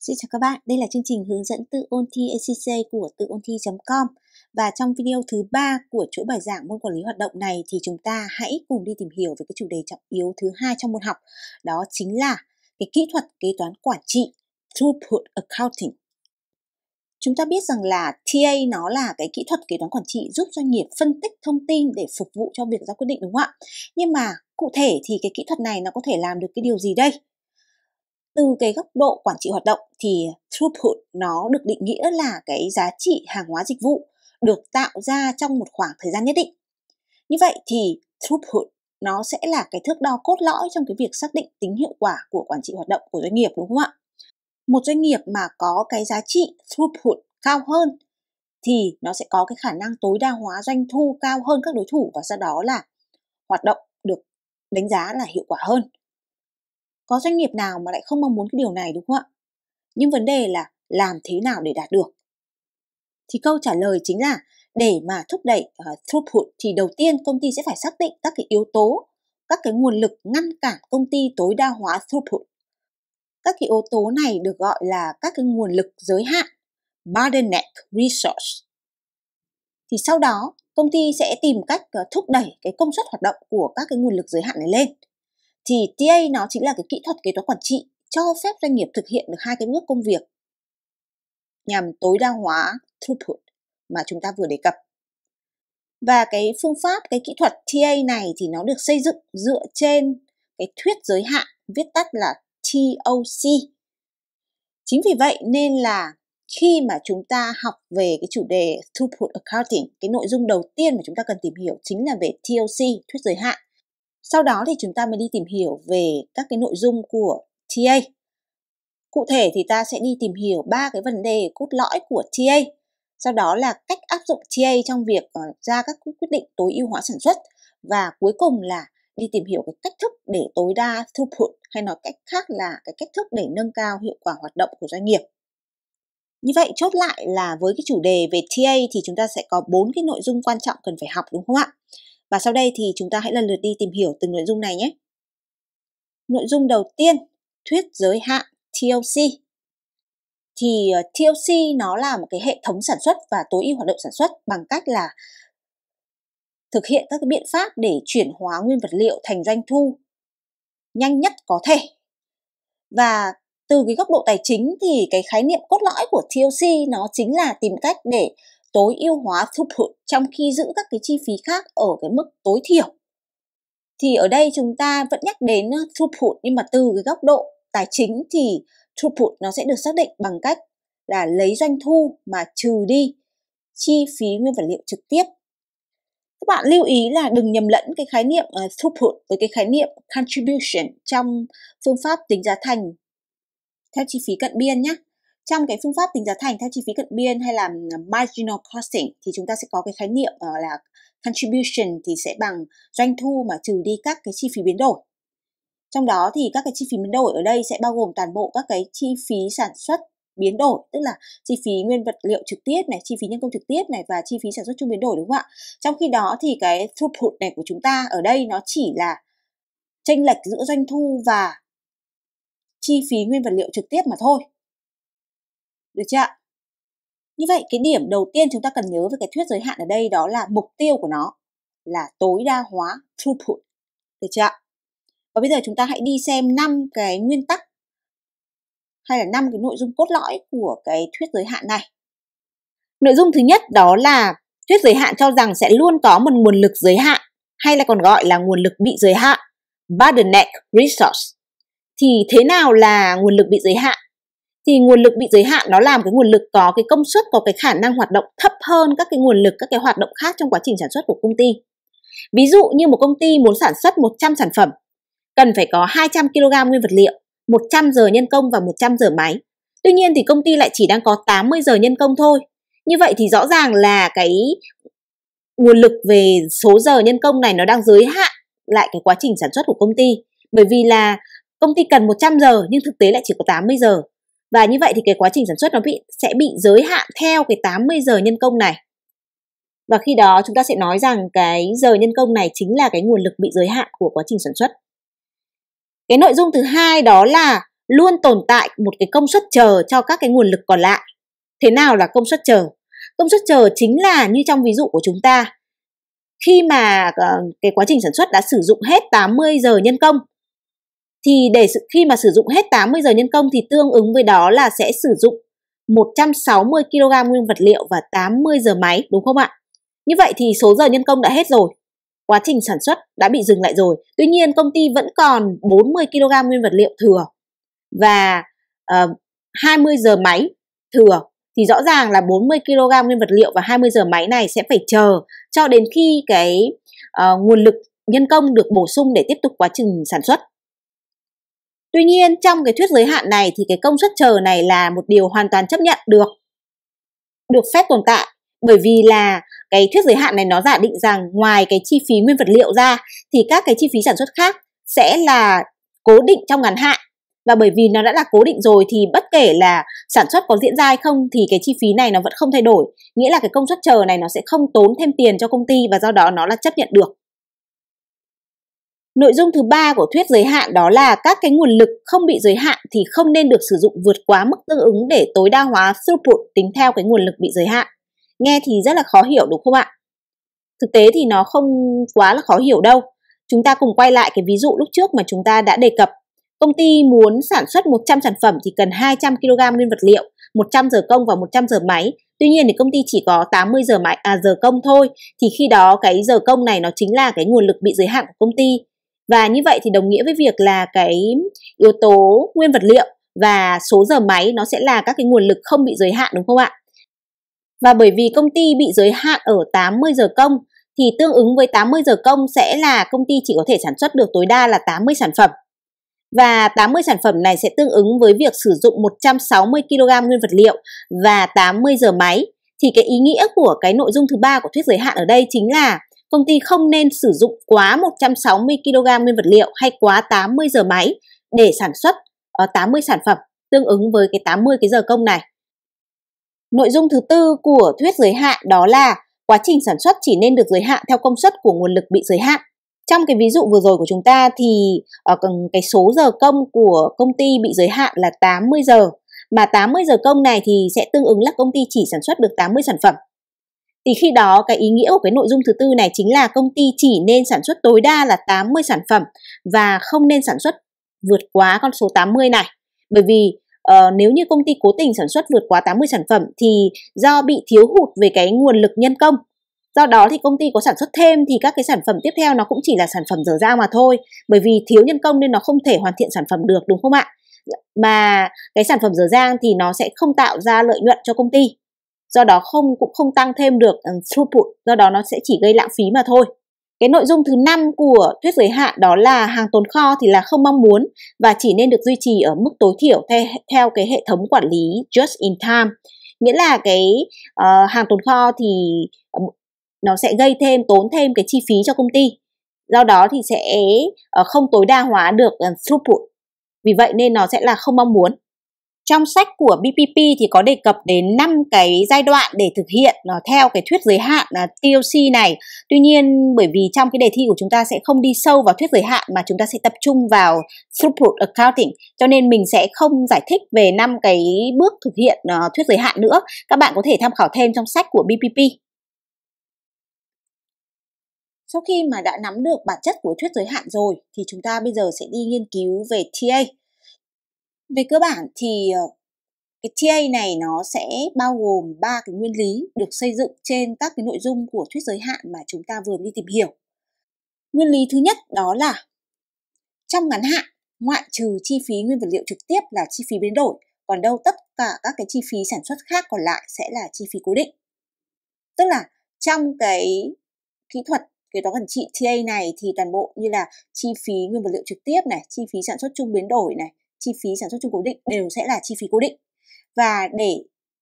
Xin chào các bạn, đây là chương trình hướng dẫn tự ôn thi ACC của tự ôn thi.com và trong video thứ ba của chuỗi bài giảng môn quản lý hoạt động này thì chúng ta hãy cùng đi tìm hiểu về cái chủ đề trọng yếu thứ hai trong môn học đó chính là cái kỹ thuật kế toán quản trị Throughput Accounting. Chúng ta biết rằng là TA nó là cái kỹ thuật kế toán quản trị giúp doanh nghiệp phân tích thông tin để phục vụ cho việc ra quyết định đúng không ạ? Nhưng mà cụ thể thì cái kỹ thuật này nó có thể làm được cái điều gì đây? từ cái góc độ quản trị hoạt động thì throughput nó được định nghĩa là cái giá trị hàng hóa dịch vụ được tạo ra trong một khoảng thời gian nhất định. Như vậy thì throughput nó sẽ là cái thước đo cốt lõi trong cái việc xác định tính hiệu quả của quản trị hoạt động của doanh nghiệp đúng không ạ? Một doanh nghiệp mà có cái giá trị throughput cao hơn thì nó sẽ có cái khả năng tối đa hóa doanh thu cao hơn các đối thủ và do đó là hoạt động được đánh giá là hiệu quả hơn có doanh nghiệp nào mà lại không mong muốn cái điều này đúng không ạ? Nhưng vấn đề là làm thế nào để đạt được? Thì câu trả lời chính là để mà thúc đẩy uh, throughput thì đầu tiên công ty sẽ phải xác định các cái yếu tố, các cái nguồn lực ngăn cản công ty tối đa hóa throughput. Các cái yếu tố này được gọi là các cái nguồn lực giới hạn, bottleneck resource. Thì sau đó công ty sẽ tìm cách ờ, thúc đẩy cái công suất hoạt động của các cái nguồn lực giới hạn này lên thì TA nó chính là cái kỹ thuật kế toán quản trị cho phép doanh nghiệp thực hiện được hai cái bước công việc nhằm tối đa hóa throughput mà chúng ta vừa đề cập. Và cái phương pháp, cái kỹ thuật TA này thì nó được xây dựng dựa trên cái thuyết giới hạn viết tắt là TOC. Chính vì vậy nên là khi mà chúng ta học về cái chủ đề throughput accounting, cái nội dung đầu tiên mà chúng ta cần tìm hiểu chính là về TOC, thuyết giới hạn. Sau đó thì chúng ta mới đi tìm hiểu về các cái nội dung của TA. Cụ thể thì ta sẽ đi tìm hiểu ba cái vấn đề cốt lõi của TA. Sau đó là cách áp dụng TA trong việc ờ, ra các quyết định tối ưu hóa sản xuất và cuối cùng là đi tìm hiểu cái cách thức để tối đa throughput hay nói cách khác là cái cách thức để nâng cao hiệu quả hoạt động của doanh nghiệp. Như vậy chốt lại là với cái chủ đề về TA thì chúng ta sẽ có bốn cái nội dung quan trọng cần phải học đúng không ạ? Và sau đây thì chúng ta hãy lần lượt đi tìm hiểu từng nội dung này nhé. Nội dung đầu tiên, thuyết giới hạn TOC. Thì ờ, TOC nó là một cái hệ thống sản xuất và tối ưu hoạt động sản xuất bằng cách là thực hiện các biện pháp để chuyển hóa nguyên vật liệu thành doanh thu nhanh nhất có thể. Và từ cái góc độ tài chính thì cái khái niệm cốt lõi của TOC nó chính là tìm cách để tối ưu hóa throughput trong khi giữ các cái chi phí khác ở cái mức tối thiểu. Thì ở đây chúng ta vẫn nhắc đến throughput nhưng mà từ cái góc độ tài chính thì throughput nó sẽ được xác định bằng cách là lấy doanh thu mà trừ đi chi phí nguyên vật liệu trực tiếp. Các bạn lưu ý là đừng nhầm lẫn cái khái niệm uh, ờ, throughput với cái khái niệm contribution trong phương pháp tính giá thành theo chi phí cận biên nhé trong cái phương pháp tính giá thành theo chi phí cận biên hay là à, marginal costing thì chúng ta sẽ có cái khái niệm ờ, là contribution thì sẽ bằng doanh thu mà trừ đi các cái chi phí biến đổi trong đó thì các cái chi phí biến đổi ở đây sẽ bao gồm toàn bộ các cái chi phí sản xuất biến đổi tức là chi phí nguyên vật liệu trực tiếp này chi phí nhân công trực tiếp này và chi phí sản xuất chung biến đổi đúng không ạ trong khi đó thì cái throughput này của chúng ta ở đây nó chỉ là chênh lệch giữa doanh thu và chi phí nguyên vật liệu trực tiếp mà thôi được chưa ạ? Như vậy cái điểm đầu tiên chúng ta cần nhớ về cái thuyết giới hạn ở đây đó là mục tiêu của nó là tối đa hóa throughput. Được chưa ạ? Và bây giờ chúng ta hãy đi xem năm cái nguyên tắc hay là năm cái nội dung cốt lõi của cái thuyết giới hạn này. Nội dung thứ nhất đó là thuyết giới hạn cho rằng sẽ luôn có một nguồn lực giới hạn hay là còn gọi là nguồn lực bị giới hạn, bottleneck resource. Thì thế nào là nguồn lực bị giới hạn? thì nguồn lực bị giới hạn nó làm cái nguồn lực có cái công suất có cái khả năng hoạt động thấp hơn các cái nguồn lực các cái hoạt động khác trong quá trình sản xuất của công ty. Ví dụ như một công ty muốn sản xuất 100 sản phẩm cần phải có 200 kg nguyên vật liệu, 100 giờ nhân công và 100 giờ máy. Tuy nhiên thì công ty lại chỉ đang có 80 giờ nhân công thôi. Như vậy thì rõ ràng là cái nguồn lực về số giờ nhân công này nó đang giới hạn lại cái quá trình sản xuất của công ty bởi vì là công ty cần 100 giờ nhưng thực tế lại chỉ có 80 giờ và như vậy thì cái quá trình sản xuất nó bị sẽ bị giới hạn theo cái 80 giờ nhân công này và khi đó chúng ta sẽ nói rằng cái giờ nhân công này chính là cái nguồn lực bị giới hạn của quá trình sản xuất cái nội dung thứ hai đó là luôn tồn tại một cái công suất chờ cho các cái nguồn lực còn lại thế nào là công suất chờ công suất chờ chính là như trong ví dụ của chúng ta khi mà ờ, cái quá trình sản xuất đã sử dụng hết 80 giờ nhân công thì để khi mà sử dụng hết 80 giờ nhân công thì tương ứng với đó là sẽ sử dụng 160 kg nguyên vật liệu và 80 giờ máy đúng không ạ? Như vậy thì số giờ nhân công đã hết rồi. Quá trình sản xuất đã bị dừng lại rồi. Tuy nhiên công ty vẫn còn 40 kg nguyên vật liệu thừa và uh, ờ, 20 giờ máy thừa thì rõ ràng là 40 kg nguyên vật liệu và 20 giờ máy này sẽ phải chờ cho đến khi cái uh, nguồn lực nhân công được bổ sung để tiếp tục quá trình sản xuất Tuy nhiên, trong cái thuyết giới hạn này thì cái công suất chờ này là một điều hoàn toàn chấp nhận được được phép tồn tại bởi vì là cái thuyết giới hạn này nó giả định rằng ngoài cái chi phí nguyên vật liệu ra thì các cái chi phí sản xuất khác sẽ là cố định trong ngắn hạn và bởi vì nó đã là cố định rồi thì bất kể là sản xuất có diễn ra hay không thì cái chi phí này nó vẫn không thay đổi nghĩa là cái công suất chờ này nó sẽ không tốn thêm tiền cho công ty và do đó nó là chấp nhận được Nội dung thứ ba của thuyết giới hạn đó là các cái nguồn lực không bị giới hạn thì không nên được sử dụng vượt quá mức tương ứng để tối đa hóa throughput tính theo cái nguồn lực bị giới hạn. Nghe thì rất là khó hiểu đúng không ạ? Thực tế thì nó không quá là khó hiểu đâu. Chúng ta cùng quay lại cái ví dụ lúc trước mà chúng ta đã đề cập. Công ty muốn sản xuất 100 sản phẩm thì cần 200 kg nguyên vật liệu, 100 giờ công và 100 giờ máy. Tuy nhiên thì công ty chỉ có 80 giờ máy à giờ công thôi thì khi đó cái giờ công này nó chính là cái nguồn lực bị giới hạn của công ty và như vậy thì đồng nghĩa với việc là cái yếu tố nguyên vật liệu và số giờ máy nó sẽ là các cái nguồn lực không bị giới hạn đúng không ạ? Và bởi vì công ty bị giới hạn ở 80 giờ công thì tương ứng với 80 giờ công sẽ là công ty chỉ có thể sản xuất được tối đa là 80 sản phẩm. Và 80 sản phẩm này sẽ tương ứng với việc sử dụng 160 kg nguyên vật liệu và 80 giờ máy. Thì cái ý nghĩa của cái nội dung thứ ba của thuyết giới hạn ở đây chính là công ty không nên sử dụng quá 160 kg nguyên vật liệu hay quá 80 giờ máy để sản xuất 80 ờ, sản phẩm tương ứng với cái 80 cái giờ công này. Nội dung thứ tư của thuyết giới hạn đó là quá trình sản xuất chỉ nên được giới hạn theo công suất của nguồn lực bị giới hạn. Trong cái ví dụ vừa rồi của chúng ta thì ờ, cái số giờ công của công ty bị giới hạn là 80 giờ mà 80 giờ công này thì sẽ tương ứng là công ty chỉ sản xuất được 80 sản phẩm thì khi đó cái ý nghĩa của cái nội dung thứ tư này chính là công ty chỉ nên sản xuất tối đa là 80 sản phẩm và không nên sản xuất vượt quá con số 80 này. Bởi vì uh, nếu như công ty cố tình sản xuất vượt quá 80 sản phẩm thì do bị thiếu hụt về cái nguồn lực nhân công. Do đó thì công ty có sản xuất thêm thì các cái sản phẩm tiếp theo nó cũng chỉ là sản phẩm dở dang mà thôi, bởi vì thiếu nhân công nên nó không thể hoàn thiện sản phẩm được đúng không ạ? Mà cái sản phẩm dở dang thì nó sẽ không tạo ra lợi nhuận cho công ty do đó không cũng không tăng thêm được ừ, throughput do đó nó sẽ chỉ gây lãng phí mà thôi cái nội dung thứ năm của thuyết giới hạn đó là hàng tồn kho thì là không mong muốn và chỉ nên được duy trì ở mức tối thiểu theo, theo cái hệ thống quản lý just in time nghĩa là cái uh, hàng tồn kho thì ờ, nó sẽ gây thêm tốn thêm cái chi phí cho công ty do đó thì sẽ uh, không tối đa hóa được ừ, throughput vì vậy nên nó sẽ là không mong muốn trong sách của BPP thì có đề cập đến 5 cái giai đoạn để thực hiện ờ, theo cái thuyết giới hạn ờ, TOC này. Tuy nhiên bởi vì trong cái đề thi của chúng ta sẽ không đi sâu vào thuyết giới hạn mà chúng ta sẽ tập trung vào throughput accounting cho nên mình sẽ không giải thích về năm cái bước thực hiện ờ, thuyết giới hạn nữa. Các bạn có thể tham khảo thêm trong sách của BPP. Sau khi mà đã nắm được bản chất của thuyết giới hạn rồi thì chúng ta bây giờ sẽ đi nghiên cứu về TA về cơ bản thì ờ, cái TA này nó sẽ bao gồm ba cái nguyên lý được xây dựng trên các cái nội dung của thuyết giới hạn mà chúng ta vừa đi tìm hiểu. Nguyên lý thứ nhất đó là trong ngắn hạn ngoại trừ chi phí nguyên vật liệu trực tiếp là chi phí biến đổi, còn đâu tất cả các cái chi phí sản xuất khác còn lại sẽ là chi phí cố định. Tức là trong cái kỹ thuật kế toán quản trị TA này thì toàn bộ như là chi phí nguyên vật liệu trực tiếp này, chi phí sản xuất chung biến đổi này, chi phí sản xuất chung cố định đều sẽ là chi phí cố định và để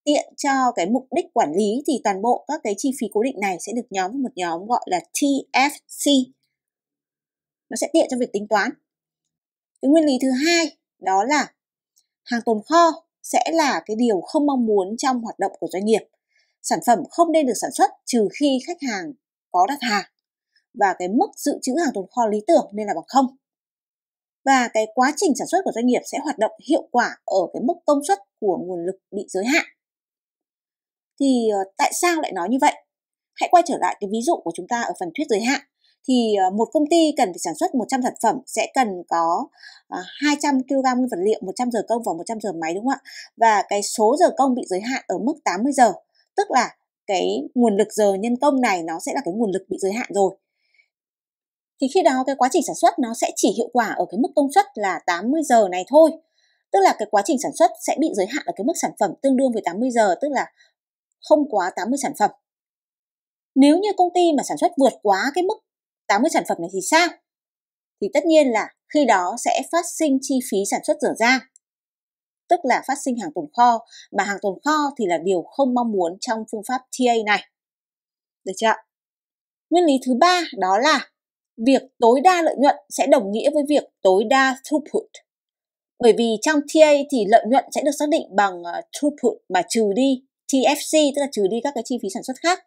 tiện cho cái mục đích quản lý thì toàn bộ các cái chi phí cố định này sẽ được nhóm một nhóm gọi là TFC nó sẽ tiện cho việc tính toán cái nguyên lý thứ hai đó là hàng tồn kho sẽ là cái điều không mong muốn trong hoạt động của doanh nghiệp sản phẩm không nên được sản xuất trừ khi khách hàng có đặt hàng và cái mức dự trữ hàng tồn kho lý tưởng nên là bằng không và cái quá trình sản xuất của doanh nghiệp sẽ hoạt động hiệu quả ở cái mức công suất của nguồn lực bị giới hạn. Thì ờ, tại sao lại nói như vậy? Hãy quay trở lại cái ví dụ của chúng ta ở phần thuyết giới hạn. Thì ờ, một công ty cần phải sản xuất 100 sản phẩm sẽ cần có 200 ờ, kg nguyên vật liệu, 100 giờ công và 100 giờ máy đúng không ạ? Và cái số giờ công bị giới hạn ở mức 80 giờ, tức là cái nguồn lực giờ nhân công này nó sẽ là cái nguồn lực bị giới hạn rồi thì khi đó cái quá trình sản xuất nó sẽ chỉ hiệu quả ở cái mức công suất là 80 giờ này thôi. Tức là cái quá trình sản xuất sẽ bị giới hạn ở cái mức sản phẩm tương đương với 80 giờ, tức là không quá 80 sản phẩm. Nếu như công ty mà sản xuất vượt quá cái mức 80 sản phẩm này thì sao? Thì tất nhiên là khi đó sẽ phát sinh chi phí sản xuất dở ra, tức là phát sinh hàng tồn kho mà hàng tồn kho thì là điều không mong muốn trong phương pháp TA này. Được chưa? Nguyên lý thứ ba đó là việc tối đa lợi nhuận sẽ đồng nghĩa với việc tối đa throughput. Bởi vì trong TA thì lợi nhuận sẽ được xác định bằng ờ, throughput mà trừ đi TFC tức là trừ đi các cái chi phí sản xuất khác.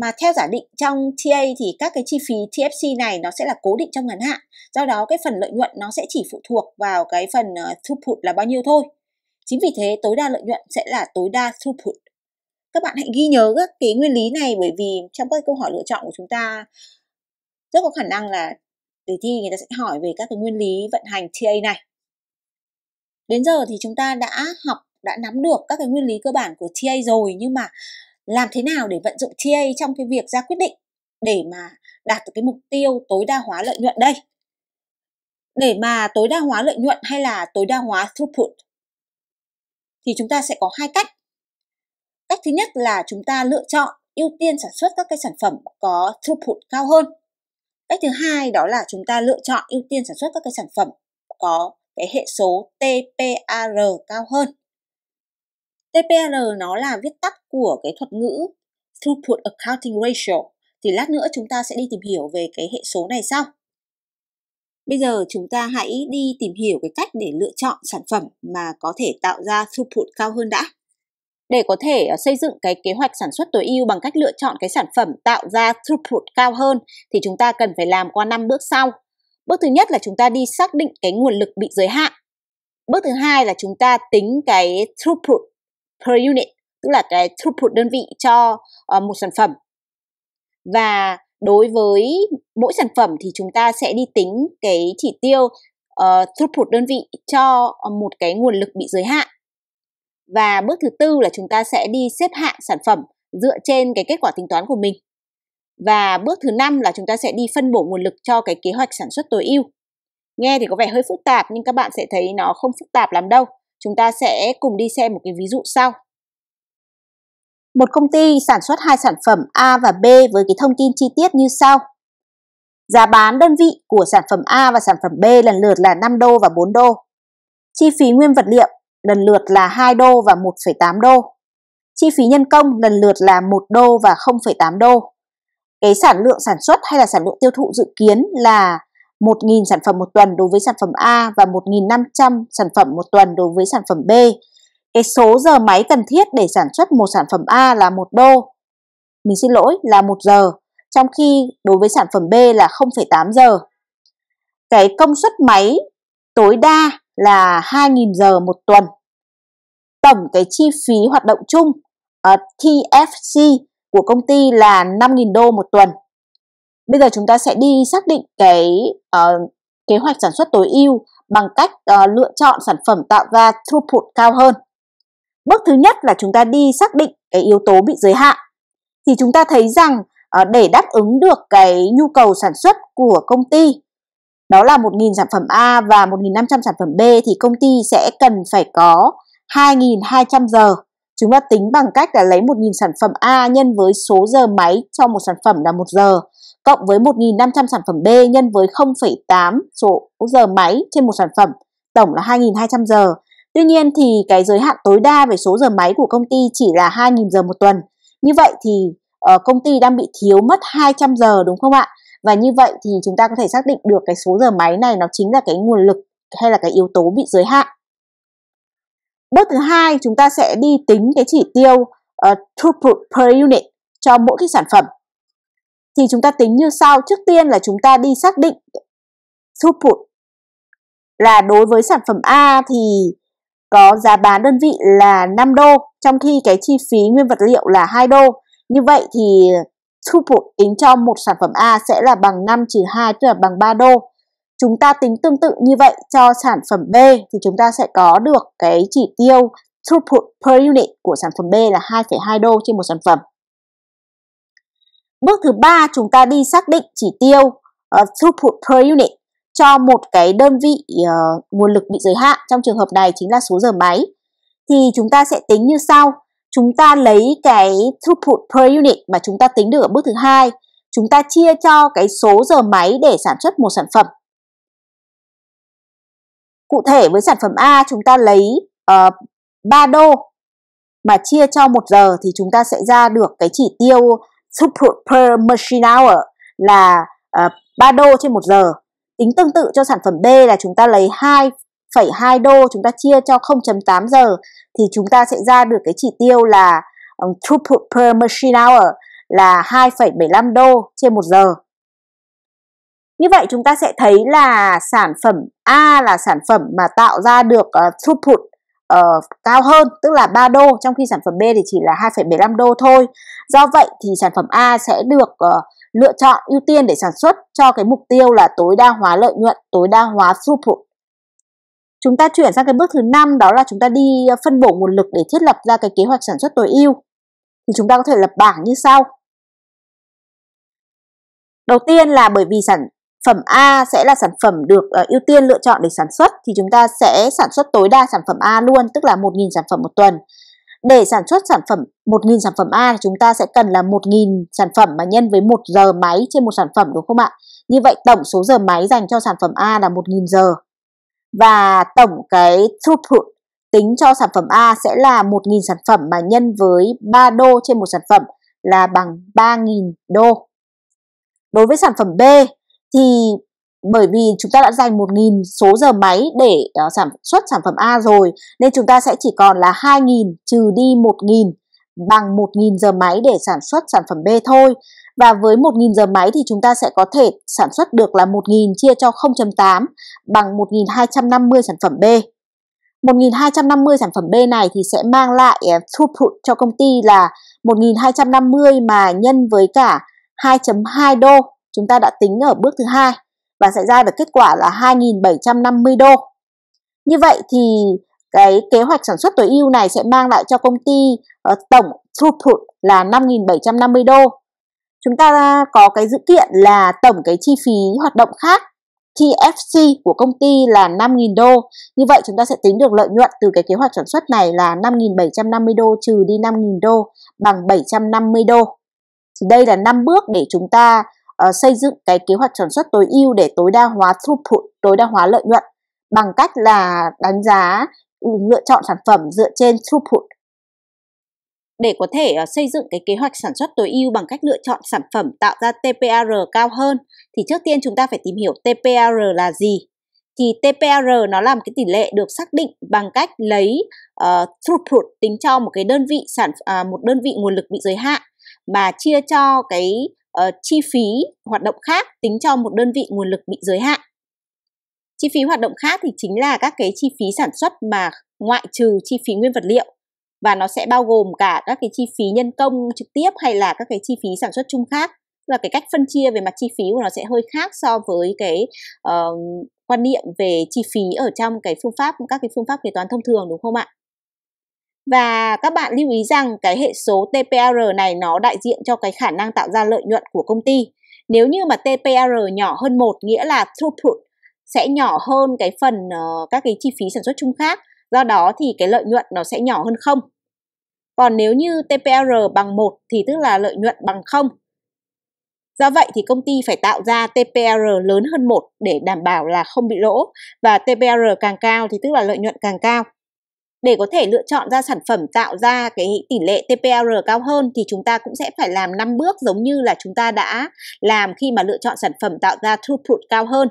Mà theo giả định trong TA thì các cái chi phí TFC này nó sẽ là cố định trong ngắn hạn, do đó cái phần lợi nhuận nó sẽ chỉ phụ thuộc vào cái phần ờ, throughput là bao nhiêu thôi. Chính vì thế tối đa lợi nhuận sẽ là tối đa throughput các bạn hãy ghi nhớ các cái nguyên lý này bởi vì trong các câu hỏi lựa chọn của chúng ta rất có khả năng là đề thi người ta sẽ hỏi về các cái nguyên lý vận hành TA này đến giờ thì chúng ta đã học đã nắm được các cái nguyên lý cơ bản của TA rồi nhưng mà làm thế nào để vận dụng TA trong cái việc ra quyết định để mà đạt được cái mục tiêu tối đa hóa lợi nhuận đây để mà tối đa hóa lợi nhuận hay là tối đa hóa throughput thì chúng ta sẽ có hai cách cách thứ nhất là chúng ta lựa chọn ưu tiên sản xuất các cái sản phẩm có throughput cao hơn Cách thứ hai đó là chúng ta lựa chọn ưu tiên sản xuất các cái sản phẩm có cái hệ số TPAR cao hơn. TPAR nó là viết tắt của cái thuật ngữ Throughput Accounting Ratio. Thì lát nữa chúng ta sẽ đi tìm hiểu về cái hệ số này sau. Bây giờ chúng ta hãy đi tìm hiểu cái cách để lựa chọn sản phẩm mà có thể tạo ra throughput cao hơn đã để có thể ờ, xây dựng cái kế hoạch sản xuất tối ưu bằng cách lựa chọn cái sản phẩm tạo ra throughput cao hơn thì chúng ta cần phải làm qua năm bước sau. Bước thứ nhất là chúng ta đi xác định cái nguồn lực bị giới hạn. Bước thứ hai là chúng ta tính cái throughput per unit, tức là cái throughput đơn vị cho ờ, một sản phẩm. Và đối với mỗi sản phẩm thì chúng ta sẽ đi tính cái chỉ tiêu uh, throughput đơn vị cho một cái nguồn lực bị giới hạn và bước thứ tư là chúng ta sẽ đi xếp hạng sản phẩm dựa trên cái kết quả tính toán của mình và bước thứ năm là chúng ta sẽ đi phân bổ nguồn lực cho cái kế hoạch sản xuất tối ưu nghe thì có vẻ hơi phức tạp nhưng các bạn sẽ thấy nó không phức tạp lắm đâu chúng ta sẽ cùng đi xem một cái ví dụ sau một công ty sản xuất hai sản phẩm A và B với cái thông tin chi tiết như sau. Giá bán đơn vị của sản phẩm A và sản phẩm B lần lượt là 5 đô và 4 đô. Chi phí nguyên vật liệu lần lượt là 2 đô và 1,8 đô. Chi phí nhân công lần lượt là 1 đô và 0,8 đô. Cái sản lượng sản xuất hay là sản lượng tiêu thụ dự kiến là 1.000 sản phẩm một tuần đối với sản phẩm A và 1.500 sản phẩm một tuần đối với sản phẩm B. Cái số giờ máy cần thiết để sản xuất một sản phẩm A là 1 đô. Mình xin lỗi là 1 giờ, trong khi đối với sản phẩm B là 0,8 giờ. Cái công suất máy tối đa là 2.000 giờ một tuần. Tổng cái chi phí hoạt động chung uh, TFC của công ty là 5.000 đô một tuần. Bây giờ chúng ta sẽ đi xác định cái uh, kế hoạch sản xuất tối ưu bằng cách uh, lựa chọn sản phẩm tạo ra throughput cao hơn. Bước thứ nhất là chúng ta đi xác định cái yếu tố bị giới hạn. Thì chúng ta thấy rằng uh, để đáp ứng được cái nhu cầu sản xuất của công ty đó là 1.000 sản phẩm A và 1.500 sản phẩm B thì công ty sẽ cần phải có 2.200 giờ. Chúng ta tính bằng cách là lấy 1.000 sản phẩm A nhân với số giờ máy cho một sản phẩm là 1 giờ cộng với 1.500 sản phẩm B nhân với 0,8 số giờ máy trên một sản phẩm, tổng là 2.200 giờ. Tuy nhiên thì cái giới hạn tối đa về số giờ máy của công ty chỉ là 2.000 giờ một tuần. Như vậy thì uh, công ty đang bị thiếu mất 200 giờ đúng không ạ? và như vậy thì chúng ta có thể xác định được cái số giờ máy này nó chính là cái nguồn lực hay là cái yếu tố bị giới hạn bước thứ hai chúng ta sẽ đi tính cái chỉ tiêu uh, throughput per unit cho mỗi cái sản phẩm thì chúng ta tính như sau trước tiên là chúng ta đi xác định throughput là đối với sản phẩm A thì có giá bán đơn vị là 5 đô trong khi cái chi phí nguyên vật liệu là 2 đô như vậy thì thu phục tính cho một sản phẩm A sẽ là bằng 5 trừ 2 tức là bằng 3 đô. Chúng ta tính tương tự như vậy cho sản phẩm B thì chúng ta sẽ có được cái chỉ tiêu throughput per unit của sản phẩm B là 2,2 đô trên một sản phẩm. Bước thứ ba chúng ta đi xác định chỉ tiêu uh, throughput per unit cho một cái đơn vị uh, nguồn lực bị giới hạn trong trường hợp này chính là số giờ máy thì chúng ta sẽ tính như sau chúng ta lấy cái throughput per unit mà chúng ta tính được ở bước thứ hai chúng ta chia cho cái số giờ máy để sản xuất một sản phẩm cụ thể với sản phẩm A chúng ta lấy uh, ờ, 3 đô mà chia cho 1 giờ thì chúng ta sẽ ra được cái chỉ tiêu throughput per machine hour là uh, ờ, 3 đô trên 1 giờ. Tính tương tự cho sản phẩm B là chúng ta lấy 2 1,2 đô chúng ta chia cho 0.8 giờ thì chúng ta sẽ ra được cái chỉ tiêu là um, throughput per machine hour là 2,75 đô trên 1 giờ. Như vậy chúng ta sẽ thấy là sản phẩm A là sản phẩm mà tạo ra được uh, throughput uh, cao hơn tức là 3 đô trong khi sản phẩm B thì chỉ là 2,75 đô thôi. Do vậy thì sản phẩm A sẽ được uh, lựa chọn ưu tiên để sản xuất cho cái mục tiêu là tối đa hóa lợi nhuận, tối đa hóa throughput chúng ta chuyển sang cái bước thứ năm đó là chúng ta đi ờ, phân bổ nguồn lực để thiết lập ra cái kế hoạch sản xuất tối ưu thì chúng ta có thể lập bảng như sau đầu tiên là bởi vì sản phẩm A sẽ là sản phẩm được uh, ưu tiên lựa chọn để sản xuất thì chúng ta sẽ sản xuất tối đa sản phẩm A luôn tức là 1.000 sản phẩm một tuần để sản xuất sản phẩm 1.000 sản phẩm A thì chúng ta sẽ cần là 1.000 sản phẩm mà nhân với 1 giờ máy trên một sản phẩm đúng không ạ? Như vậy tổng số giờ máy dành cho sản phẩm A là 1.000 giờ và tổng cái throughput tính cho sản phẩm A sẽ là 1.000 sản phẩm mà nhân với 3 đô trên một sản phẩm là bằng 3.000 đô. Đối với sản phẩm B thì bởi vì chúng ta đã dành 1.000 số giờ máy để uh, sản xuất sản phẩm A rồi nên chúng ta sẽ chỉ còn là 2.000 trừ đi 1.000 bằng 1.000 giờ máy để sản xuất sản phẩm B thôi. Và với 1.000 giờ máy thì chúng ta sẽ có thể sản xuất được là 1.000 chia cho 0.8 bằng 1.250 sản phẩm B. 1.250 sản phẩm B này thì sẽ mang lại à, throughput cho công ty là 1.250 mà nhân với cả 2.2 đô chúng ta đã tính ở bước thứ hai và sẽ ra được kết quả là 2.750 đô. Như vậy thì cái kế hoạch sản xuất tối ưu này sẽ mang lại cho công ty uh, tổng throughput là 5.750 đô. Chúng ta có cái dữ kiện là tổng cái chi phí hoạt động khác TFC của công ty là 5.000 đô. Như vậy chúng ta sẽ tính được lợi nhuận từ cái kế hoạch sản xuất này là 5.750 đô trừ đi 5.000 đô bằng 750 đô. Thì đây là 5 bước để chúng ta uh, xây dựng cái kế hoạch sản xuất tối ưu để tối đa hóa throughput, tối đa hóa lợi nhuận bằng cách là đánh giá lựa chọn sản phẩm dựa trên throughput để có thể ờ, xây dựng cái kế hoạch sản xuất tối ưu bằng cách lựa chọn sản phẩm tạo ra TPR cao hơn thì trước tiên chúng ta phải tìm hiểu TPR là gì. Thì TPR nó là một cái tỷ lệ được xác định bằng cách lấy uh, throughput tính cho một cái đơn vị sản uh, một đơn vị nguồn lực bị giới hạn mà chia cho cái uh, chi phí hoạt động khác tính cho một đơn vị nguồn lực bị giới hạn. Chi phí hoạt động khác thì chính là các cái chi phí sản xuất mà ngoại trừ chi phí nguyên vật liệu và nó sẽ bao gồm cả các cái chi phí nhân công trực tiếp hay là các cái chi phí sản xuất chung khác là cái cách phân chia về mặt chi phí của nó sẽ hơi khác so với cái uh, quan niệm về chi phí ở trong cái phương pháp các cái phương pháp kế toán thông thường đúng không ạ? Và các bạn lưu ý rằng cái hệ số TPR này nó đại diện cho cái khả năng tạo ra lợi nhuận của công ty. Nếu như mà TPR nhỏ hơn một nghĩa là throughput sẽ nhỏ hơn cái phần uh, các cái chi phí sản xuất chung khác do đó thì cái lợi nhuận nó sẽ nhỏ hơn không còn nếu như TPR bằng 1 thì tức là lợi nhuận bằng 0 do vậy thì công ty phải tạo ra TPR lớn hơn 1 để đảm bảo là không bị lỗ và TPR càng cao thì tức là lợi nhuận càng cao để có thể lựa chọn ra sản phẩm tạo ra cái tỷ lệ TPR cao hơn thì chúng ta cũng sẽ phải làm 5 bước giống như là chúng ta đã làm khi mà lựa chọn sản phẩm tạo ra throughput cao hơn.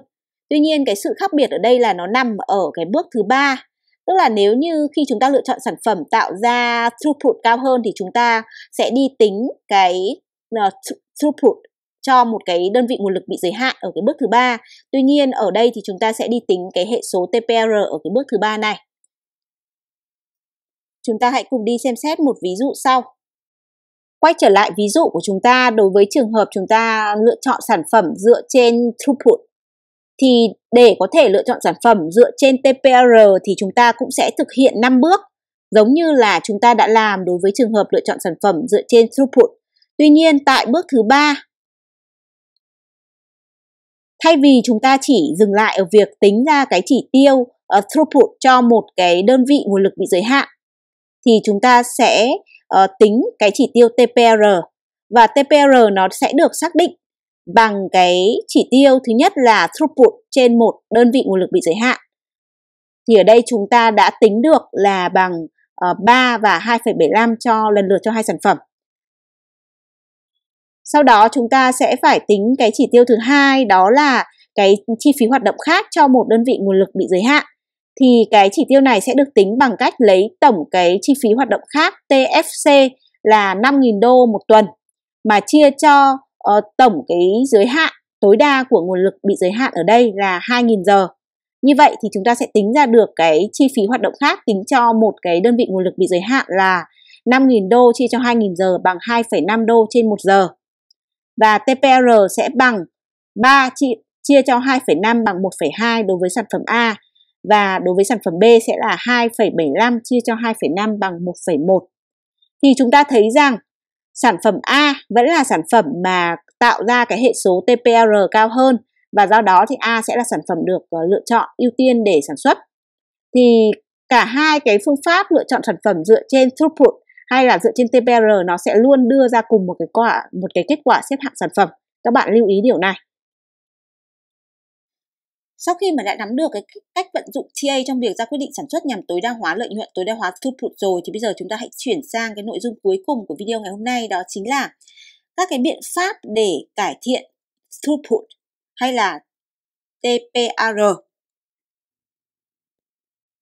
Tuy nhiên cái sự khác biệt ở đây là nó nằm ở cái bước thứ ba tức là nếu như khi chúng ta lựa chọn sản phẩm tạo ra throughput cao hơn thì chúng ta sẽ đi tính cái ờ, throughput cho một cái đơn vị nguồn lực bị giới hạn ở cái bước thứ ba. Tuy nhiên ở đây thì chúng ta sẽ đi tính cái hệ số TPR ở cái bước thứ ba này. Chúng ta hãy cùng đi xem xét một ví dụ sau. Quay trở lại ví dụ của chúng ta đối với trường hợp chúng ta lựa chọn sản phẩm dựa trên throughput thì để có thể lựa chọn sản phẩm dựa trên TPR thì chúng ta cũng sẽ thực hiện 5 bước giống như là chúng ta đã làm đối với trường hợp lựa chọn sản phẩm dựa trên throughput. Tuy nhiên tại bước thứ ba thay vì chúng ta chỉ dừng lại ở việc tính ra cái chỉ tiêu uh, throughput cho một cái đơn vị nguồn lực bị giới hạn thì chúng ta sẽ uh, tính cái chỉ tiêu TPR và TPR nó sẽ được xác định bằng cái chỉ tiêu thứ nhất là throughput trên một đơn vị nguồn lực bị giới hạn. Thì ở đây chúng ta đã tính được là bằng uh, ờ, 3 và 2,75 cho lần lượt cho hai sản phẩm. Sau đó chúng ta sẽ phải tính cái chỉ tiêu thứ hai đó là cái chi phí hoạt động khác cho một đơn vị nguồn lực bị giới hạn thì cái chỉ tiêu này sẽ được tính bằng cách lấy tổng cái chi phí hoạt động khác TFC là 5.000 đô một tuần mà chia cho Ờ, tổng cái giới hạn tối đa của nguồn lực bị giới hạn ở đây là 2.000 giờ. Như vậy thì chúng ta sẽ tính ra được cái chi phí hoạt động khác tính cho một cái đơn vị nguồn lực bị giới hạn là 5.000 đô chia cho 2.000 giờ bằng 2,5 đô trên 1 giờ. Và TPR sẽ bằng 3 chia, chia cho 2,5 bằng 1,2 đối với sản phẩm A và đối với sản phẩm B sẽ là 2,75 chia cho 2,5 bằng 1,1. Thì chúng ta thấy rằng sản phẩm A vẫn là sản phẩm mà tạo ra cái hệ số TPR cao hơn và do đó thì A sẽ là sản phẩm được ờ, lựa chọn ưu tiên để sản xuất. Thì cả hai cái phương pháp lựa chọn sản phẩm dựa trên throughput hay là dựa trên TPR nó sẽ luôn đưa ra cùng một cái quả một cái kết quả xếp hạng sản phẩm. Các bạn lưu ý điều này. Sau khi mà đã nắm được cái cách vận dụng TA trong việc ra quyết định sản xuất nhằm tối đa hóa lợi nhuận, tối đa hóa throughput rồi thì bây giờ chúng ta hãy chuyển sang cái nội dung cuối cùng của video ngày hôm nay đó chính là các cái biện pháp để cải thiện throughput hay là TPR.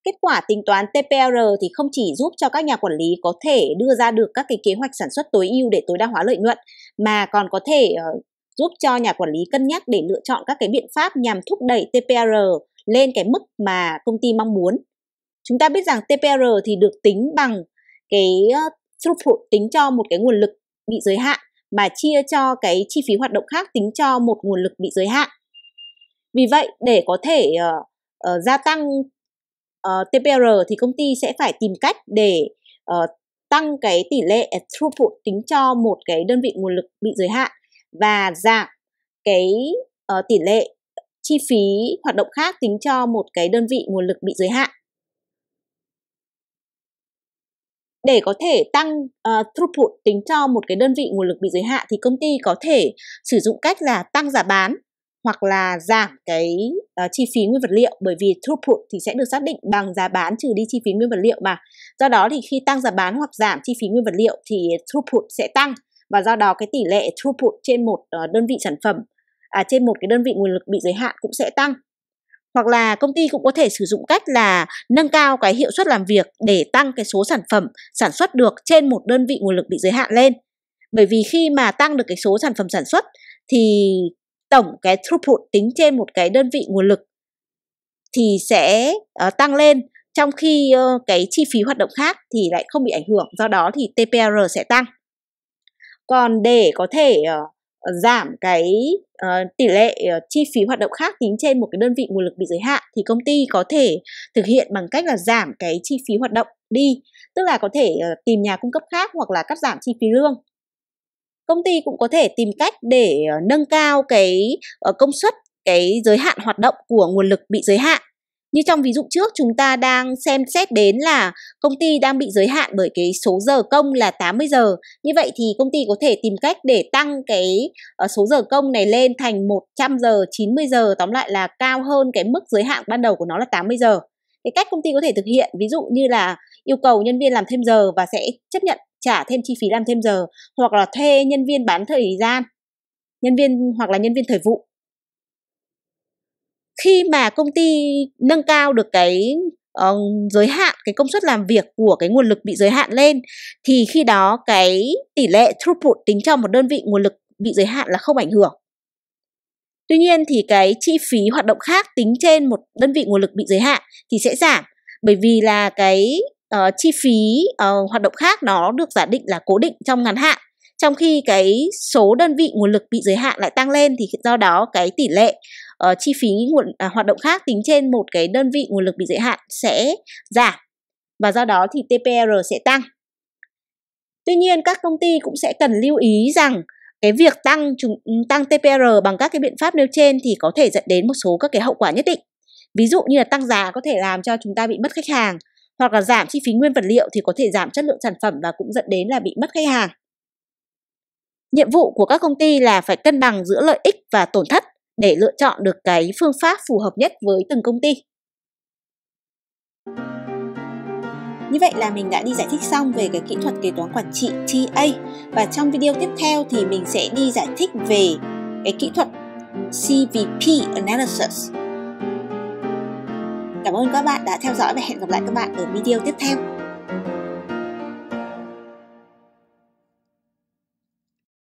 Kết quả tính toán TPR thì không chỉ giúp cho các nhà quản lý có thể đưa ra được các cái kế hoạch sản xuất tối ưu để tối đa hóa lợi nhuận mà còn có thể ờ, giúp cho nhà quản lý cân nhắc để lựa chọn các cái biện pháp nhằm thúc đẩy TPR lên cái mức mà công ty mong muốn. Chúng ta biết rằng TPR thì được tính bằng cái throughput tính cho một cái nguồn lực bị giới hạn mà chia cho cái chi phí hoạt động khác tính cho một nguồn lực bị giới hạn. Vì vậy để có thể uh, uh, gia tăng uh, ờ, TPR thì công ty sẽ phải tìm cách để uh, tăng cái tỷ lệ throughput tính cho một cái đơn vị nguồn lực bị giới hạn và giảm cái uh, tỷ lệ chi phí hoạt động khác tính cho một cái đơn vị nguồn lực bị giới hạn để có thể tăng uh, throughput tính cho một cái đơn vị nguồn lực bị giới hạn thì công ty có thể sử dụng cách là tăng giá bán hoặc là giảm cái uh, chi phí nguyên vật liệu bởi vì throughput thì sẽ được xác định bằng giá bán trừ đi chi phí nguyên vật liệu mà do đó thì khi tăng giá bán hoặc giảm chi phí nguyên vật liệu thì throughput sẽ tăng và do đó cái tỷ lệ throughput trên một ờ, đơn vị sản phẩm à, trên một cái đơn vị nguồn lực bị giới hạn cũng sẽ tăng hoặc là công ty cũng có thể sử dụng cách là nâng cao cái hiệu suất làm việc để tăng cái số sản phẩm sản xuất được trên một đơn vị nguồn lực bị giới hạn lên bởi vì khi mà tăng được cái số sản phẩm sản xuất thì tổng cái throughput tính trên một cái đơn vị nguồn lực thì sẽ uh, tăng lên trong khi uh, cái chi phí hoạt động khác thì lại không bị ảnh hưởng do đó thì TPR sẽ tăng còn để có thể uh, giảm cái uh, tỷ lệ uh, chi phí hoạt động khác tính trên một cái đơn vị nguồn lực bị giới hạn thì công ty có thể thực hiện bằng cách là giảm cái chi phí hoạt động đi tức là có thể uh, tìm nhà cung cấp khác hoặc là cắt giảm chi phí lương công ty cũng có thể tìm cách để uh, nâng cao cái uh, công suất cái giới hạn hoạt động của nguồn lực bị giới hạn như trong ví dụ trước chúng ta đang xem xét đến là công ty đang bị giới hạn bởi cái số giờ công là 80 giờ. Như vậy thì công ty có thể tìm cách để tăng cái ờ, số giờ công này lên thành 100 giờ, 90 giờ, tóm lại là cao hơn cái mức giới hạn ban đầu của nó là 80 giờ. Cái cách công ty có thể thực hiện ví dụ như là yêu cầu nhân viên làm thêm giờ và sẽ chấp nhận trả thêm chi phí làm thêm giờ hoặc là thuê nhân viên bán thời gian nhân viên hoặc là nhân viên thời vụ khi mà công ty nâng cao được cái uh, giới hạn cái công suất làm việc của cái nguồn lực bị giới hạn lên thì khi đó cái tỷ lệ throughput tính trong một đơn vị nguồn lực bị giới hạn là không ảnh hưởng Tuy nhiên thì cái chi phí hoạt động khác tính trên một đơn vị nguồn lực bị giới hạn thì sẽ giảm bởi vì là cái uh, chi phí uh, hoạt động khác nó được giả định là cố định trong ngắn hạn trong khi cái số đơn vị nguồn lực bị giới hạn lại tăng lên thì do đó cái tỷ lệ uh, chi phí nguồn à, hoạt động khác tính trên một cái đơn vị nguồn lực bị giới hạn sẽ giảm và do đó thì TPR sẽ tăng. Tuy nhiên các công ty cũng sẽ cần lưu ý rằng cái việc tăng ừ, tăng TPR bằng các cái biện pháp nêu trên thì có thể dẫn đến một số các cái hậu quả nhất định. Ví dụ như là tăng giá có thể làm cho chúng ta bị mất khách hàng hoặc là giảm chi phí nguyên vật liệu thì có thể giảm chất lượng sản phẩm và cũng dẫn đến là bị mất khách hàng. Nhiệm vụ của các công ty là phải cân bằng giữa lợi ích và tổn thất để lựa chọn được cái phương pháp phù hợp nhất với từng công ty. Như vậy là mình đã đi giải thích xong về cái kỹ thuật kế toán quản trị TA và trong video tiếp theo thì mình sẽ đi giải thích về cái kỹ thuật CVP Analysis. Cảm ơn các bạn đã theo dõi và hẹn gặp lại các bạn ở video tiếp theo.